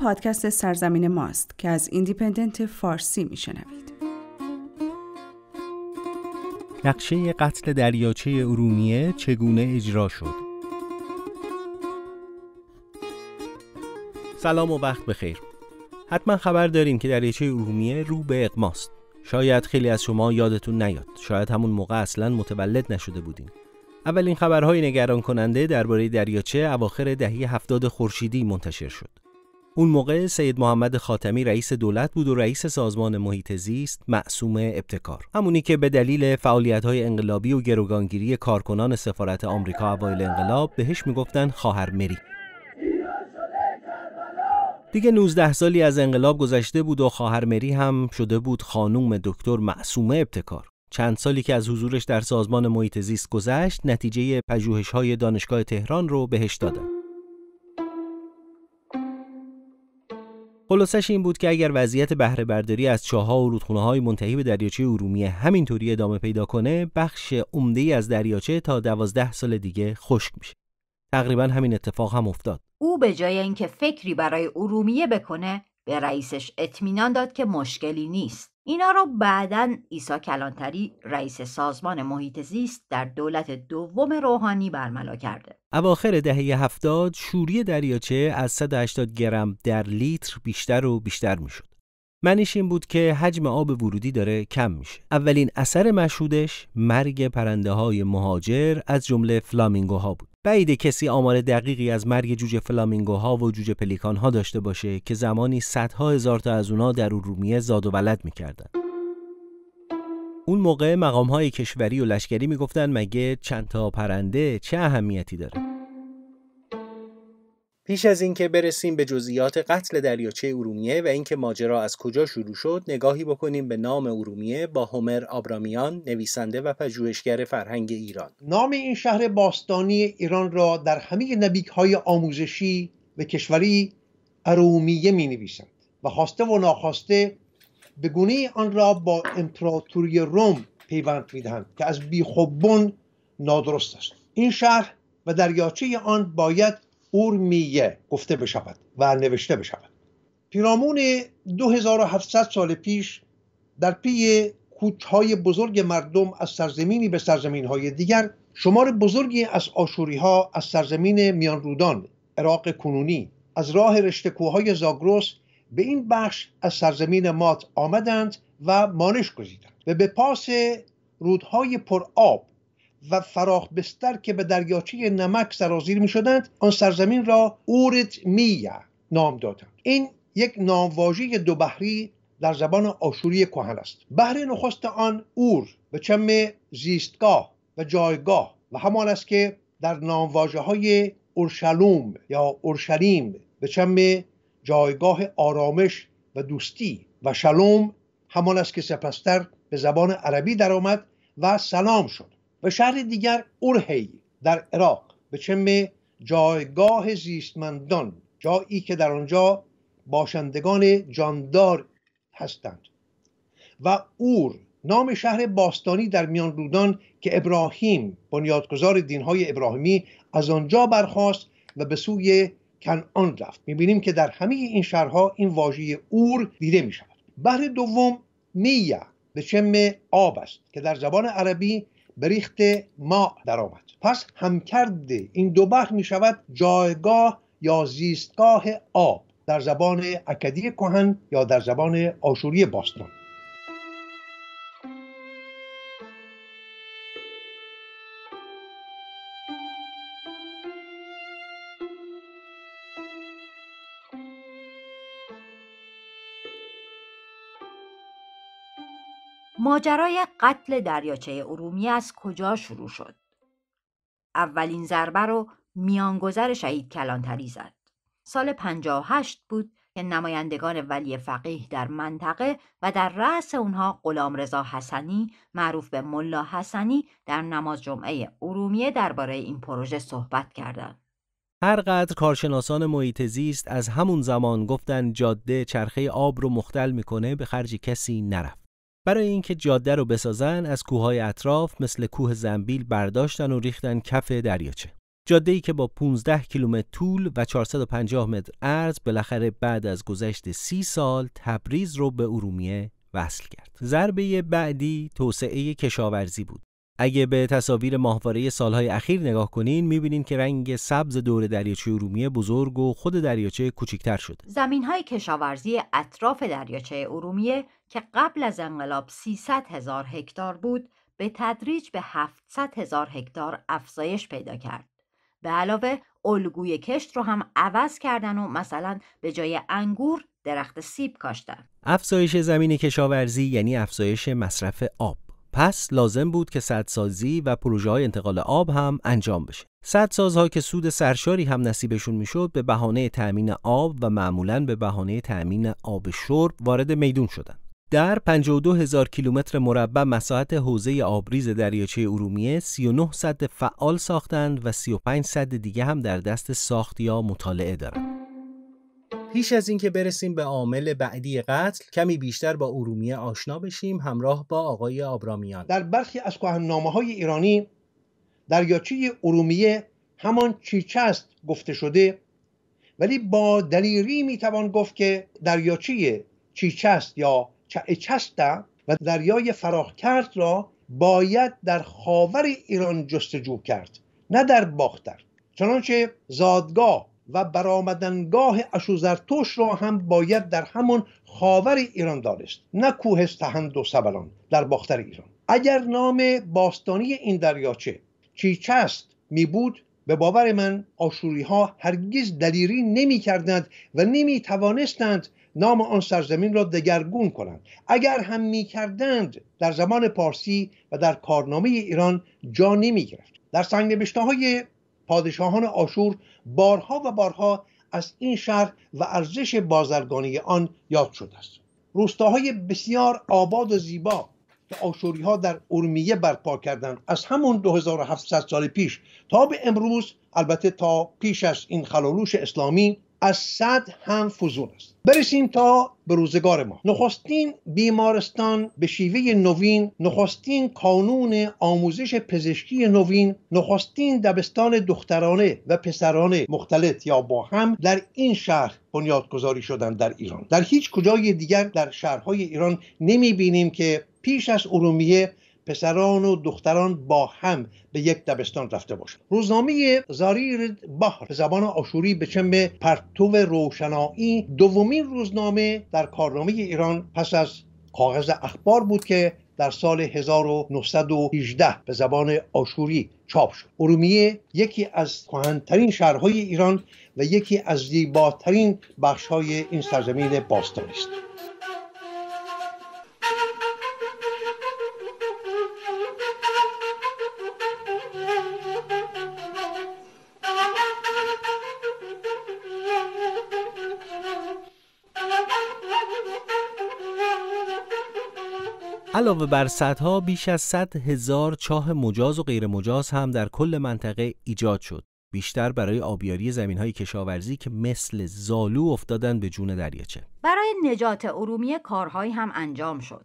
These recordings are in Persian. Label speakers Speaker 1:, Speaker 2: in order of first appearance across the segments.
Speaker 1: پادکست سرزمین ماست که از ایندیپندنت فارسی میشنوید نقشه قتل دریاچه ارومیه چگونه اجرا شد سلام و وقت بخیر حتما خبر داریم که دریاچه ارومیه رو به اقماست شاید خیلی از شما یادتون نیاد شاید همون موقع اصلا متولد نشده بودین اولین خبرهای نگران کننده درباره دریاچه اواخر دهه 70 خورشیدی منتشر شد اون موقع سید محمد خاتمی رئیس دولت بود و رئیس سازمان محیط زیست معصوم ابتکار همونی که به دلیل فعالیت‌های انقلابی و گروگانگیری کارکنان سفارت آمریکا اوایل انقلاب بهش میگفتن خواهر مری دیگه 19 سالی از انقلاب گذشته بود و خواهر مری هم شده بود خانوم دکتر معصومه ابتکار چند سالی که از حضورش در سازمان محیط زیست گذشت نتیجه پژوهش‌های دانشگاه تهران رو بهش دادن خلاصش این بود که اگر وضعیت بهره برداری از چاه‌ها و رودخونه های منتهی به دریاچه ارومیه همینطوری ادامه پیدا کنه بخش عمده ای از دریاچه تا دوازده سال دیگه خشک میشه تقریبا همین اتفاق هم افتاد
Speaker 2: او به جای اینکه فکری برای ارومیه بکنه به رئیسش اطمینان داد که مشکلی نیست اینا رو بعدا ایسا کلانتری رئیس سازمان محیط زیست در دولت دوم روحانی برملا کرده.
Speaker 1: اواخر دهه هفتاد شوری دریاچه از 180 گرم در لیتر بیشتر و بیشتر میشد. معنیش این بود که حجم آب ورودی داره کم میشه اولین اثر مشهودش مرگ پرنده های مهاجر از جمله فلامینگوها بود بعید کسی آمار دقیقی از مرگ جوجه فلامینگوها و جوجه پلیکانها داشته باشه که زمانی صدها هزار تا از اونا در ارومیه زاد و ولد میکردن اون موقع مقام های کشوری و لشکری میگفتن مگه چند تا پرنده چه اهمیتی داره پیش از اینکه برسیم به جزئیات قتل دریاچه ارومیه و اینکه ماجرا از کجا شروع شد نگاهی بکنیم به نام ارومیه با هومر آبرامیان نویسنده و پژوهشگر فرهنگ ایران
Speaker 3: نام این شهر باستانی ایران را در همه نبیک های آموزشی و کشوری ارومیه می نویسند و خواسته و ناخواسته به گونه آن را با امپراتوری روم پیوند میدهند که از بیخوبون نادرست است این شهر و دریاچه آن باید اورمیه گفته بشود و نوشته بشود پیرامون 2700 سال پیش در پی کوچهای بزرگ مردم از سرزمینی به سرزمینهای دیگر شمار بزرگی از آشوری ها از سرزمین میان رودان عراق کنونی از راه رشته کوههای زاگروس به این بخش از سرزمین مات آمدند و مانش گزیدند و به پاس رودهای پرآب و فراخ بستر که به دریاچه نمک سرازیر می شدند آن سرزمین را اورت میه نام دادند این یک نامواژه دو بحری در زبان آشوری کهن است بحر نخست آن اور به چم زیستگاه و جایگاه و همان است که در نامواجه های اورشلوم یا اورشلیم به چم جایگاه آرامش و دوستی و شلوم همان است که سپستر به زبان عربی درآمد و سلام شد و شهر دیگر اورهی در عراق به چم جایگاه زیستمندان جایی که در آنجا باشندگان جاندار هستند و اور نام شهر باستانی در میان رودان که ابراهیم بنیادگذار دینهای ابراهیمی از آنجا برخاست و به سوی کنعان رفت میبینیم که در همه این شهرها این واژه اور دیده می شود بحر دوم نیه به چم آب است که در زبان عربی بریخت ما ما درآمد پس همکرد این دو بحر می شود جایگاه یا زیستگاه آب در زبان اکدی کهن یا در زبان آشوری باستان
Speaker 2: ماجرای قتل دریاچه ارومیه از کجا شروع شد اولین ضربه رو میانگذر شهید کلانتری زد سال 58 بود که نمایندگان ولی فقیه در منطقه و در رأس اونها قلام رضا حسنی معروف به ملا حسنی در نماز جمعه ارومیه درباره این پروژه صحبت کردند.
Speaker 1: هرقدر کارشناسان محیط زیست از همون زمان گفتن جاده چرخه آب رو مختل میکنه به خرج کسی نرفت. برای اینکه جاده رو بسازن از کوههای اطراف مثل کوه زنبیل برداشتن و ریختن کف دریاچه جاده ای که با 15 کیلومتر طول و 450 متر عرض بالاخره بعد از گذشت 30 سال تبریز رو به ارومیه وصل کرد. ضربه بعدی توسعه کشاورزی بود. اگه به تصاویر ماهواره سالهای اخیر نگاه کنین میبینین که رنگ سبز دور دریاچه ارومیه بزرگ و خود دریاچه کوچکتر شده.
Speaker 2: زمین های کشاورزی اطراف دریاچه ارومیه که قبل از انقلاب 300 هزار هکتار بود به تدریج به 700 هزار هکتار افزایش پیدا کرد. به علاوه الگوی کشت رو هم عوض کردن و مثلا به جای انگور درخت سیب کاشتن.
Speaker 1: افزایش زمین کشاورزی یعنی افزایش مصرف آب. پس لازم بود که سدسازی و پروژه های انتقال آب هم انجام بشه. سدسازها که سود سرشاری هم نصیبشون میشد به بهانه تأمین آب و معمولا به بهانه تأمین آب شرب وارد میدون شدند. در 52 هزار کیلومتر مربع مساحت حوزه آبریز دریاچه ارومیه 39 سد فعال ساختند و 35 سد دیگه هم در دست ساخت یا مطالعه دارند. پیش از اینکه برسیم به عامل بعدی قتل کمی بیشتر با ارومیه آشنا
Speaker 3: بشیم همراه با آقای آبرامیان در برخی از کهنامه های ایرانی دریاچه ارومیه همان چیچست گفته شده ولی با دلیری میتوان گفت که دریاچه چیچست یا چچست و دریای کرد را باید در خاور ایران جستجو کرد نه در باختر چنانچه زادگاه و برآمدنگاه اشوزرتوش را هم باید در همان خاور ایران دانست نه کوه سهند و سبلان در باختر ایران اگر نام باستانی این دریاچه چیچست می بود به باور من آشوری ها هرگز دلیری نمی کردند و نمی توانستند نام آن سرزمین را دگرگون کنند اگر هم می کردند در زمان پارسی و در کارنامه ایران جا نمی گرفت در سنگ نوشته های پادشاهان آشور بارها و بارها از این شهر و ارزش بازرگانی آن یاد شده است روستاهای بسیار آباد و زیبا که آشوری ها در ارمیه برپا کردند از همون 2700 سال پیش تا به امروز البته تا پیش از این خلالوش اسلامی از صد هم فزون است برسیم تا به روزگار ما نخستین بیمارستان به شیوه نوین نخستین کانون آموزش پزشکی نوین نخستین دبستان دخترانه و پسرانه مختلط یا با هم در این شهر بنیادگذاری شدند در ایران در هیچ کجای دیگر در شهرهای ایران نمی بینیم که پیش از ارومیه پسران و دختران با هم به یک دبستان رفته باشند روزنامه زاریر بحر به زبان آشوری به چم پرتو روشنایی دومین روزنامه در کارنامه ایران پس از کاغذ اخبار بود که در سال 1918 به زبان آشوری چاپ شد ارومیه یکی از کهنترین شهرهای ایران و یکی از زیباترین بخشهای این سرزمین باستان است
Speaker 1: علاوه بر صدها بیش از 100 هزار چاه مجاز و غیر مجاز هم در کل منطقه ایجاد شد بیشتر برای آبیاری زمین های کشاورزی که مثل زالو افتادن به جون دریاچه
Speaker 2: برای نجات ارومیه کارهایی هم انجام شد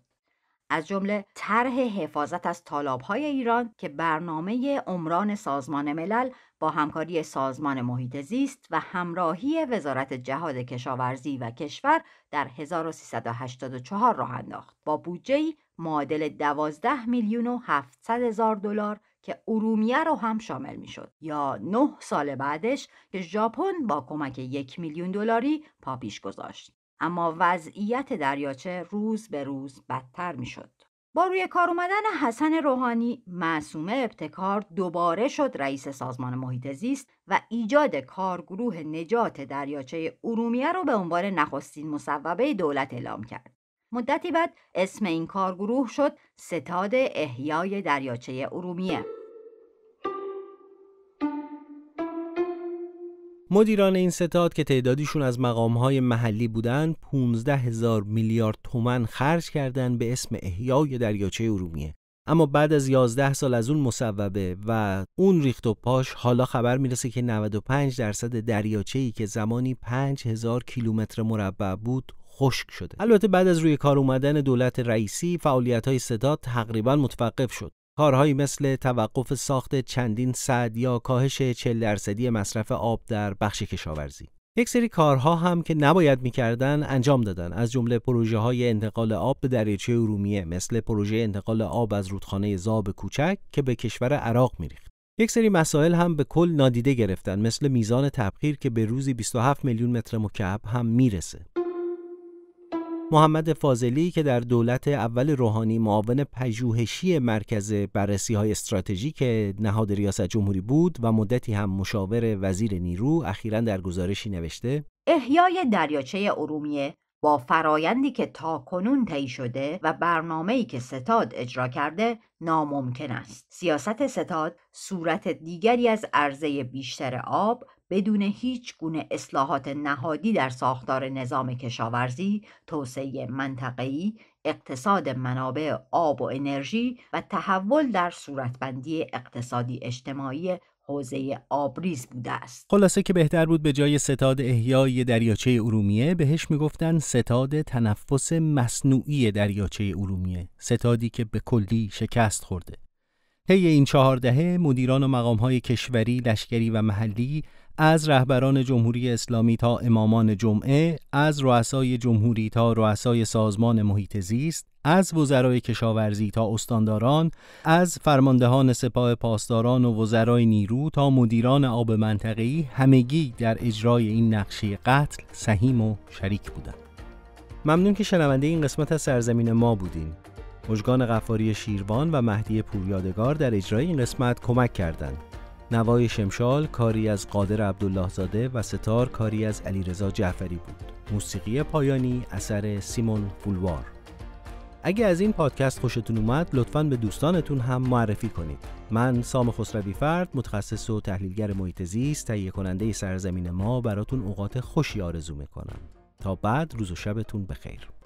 Speaker 2: از جمله طرح حفاظت از های ایران که برنامه عمران سازمان ملل با همکاری سازمان محیط زیست و همراهی وزارت جهاد کشاورزی و کشور در 1384 راه انداخت با بودجه‌ای معادل 12 میلیون و 700 هزار دلار که ارومیه رو هم شامل میشد یا نه سال بعدش که ژاپن با کمک یک میلیون دلاری پا پیش گذاشت اما وضعیت دریاچه روز به روز بدتر میشد با روی کار اومدن حسن روحانی معصومه ابتکار دوباره شد رئیس سازمان محیط زیست و ایجاد کارگروه نجات دریاچه ارومیه را به عنوان نخستین مصوبه دولت اعلام کرد مدتی بعد اسم این کارگروه شد ستاد احیای دریاچه ارومیه
Speaker 1: مدیران این ستاد که تعدادیشون از مقامهای محلی بودن 15 هزار میلیارد تومن خرج کردند به اسم احیای دریاچه ارومیه اما بعد از 11 سال از اون مصوبه و اون ریخت و پاش حالا خبر میرسه که 95 درصد دریاچه‌ای که زمانی 5000 کیلومتر مربع بود خشک شده البته بعد از روی کار اومدن دولت رئیسی فعالیت های ستاد تقریبا متوقف شد کارهایی مثل توقف ساخت چندین سد یا کاهش 40 درصدی مصرف آب در بخش کشاورزی یک سری کارها هم که نباید میکردن انجام دادن از جمله پروژه های انتقال آب به دریاچه ارومیه مثل پروژه انتقال آب از رودخانه زاب کوچک که به کشور عراق میریخت یک سری مسائل هم به کل نادیده گرفتن مثل میزان تبخیر که به روزی 27 میلیون متر مکعب هم میرسه محمد فاضلی که در دولت اول روحانی معاون پژوهشی مرکز بررسی های استراتژیک نهاد ریاست جمهوری بود و مدتی هم مشاور وزیر نیرو اخیرا در گزارشی نوشته
Speaker 2: احیای دریاچه ارومیه با فرایندی که کنون طی شده و برنامه‌ای که ستاد اجرا کرده ناممکن است سیاست ستاد صورت دیگری از عرضه بیشتر آب بدون هیچ گونه اصلاحات نهادی در ساختار نظام کشاورزی، توسعه منطقه‌ای، اقتصاد منابع آب و انرژی و تحول در صورتبندی اقتصادی اجتماعی حوزه آبریز بوده است
Speaker 1: خلاصه که بهتر بود به جای ستاد احیای دریاچه ارومیه بهش میگفتن ستاد تنفس مصنوعی دریاچه ارومیه ستادی که به کلی شکست خورده طی این چهاردهه مدیران و مقامهای کشوری، لشکری و محلی از رهبران جمهوری اسلامی تا امامان جمعه، از رؤسای جمهوری تا رؤسای سازمان محیط زیست، از وزرای کشاورزی تا استانداران، از فرماندهان سپاه پاسداران و وزرای نیرو تا مدیران آب منطقه‌ای همگی در اجرای این نقشه قتل سهیم و شریک بودند. ممنون که شنونده این قسمت از سرزمین ما بودیم. مجگان قفاری شیروان و مهدی پوریادگار در اجرای این قسمت کمک کردند. نوای شمشال کاری از قادر عبدالله زاده و ستار کاری از علیرضا جعفری بود. موسیقی پایانی اثر سیمون فولوار. اگه از این پادکست خوشتون اومد لطفا به دوستانتون هم معرفی کنید. من سام خسروی فرد متخصص و تحلیلگر محیط زیست تهیه کننده سرزمین ما براتون اوقات خوشی آرزو میکنم. تا بعد روز و شبتون بخیر.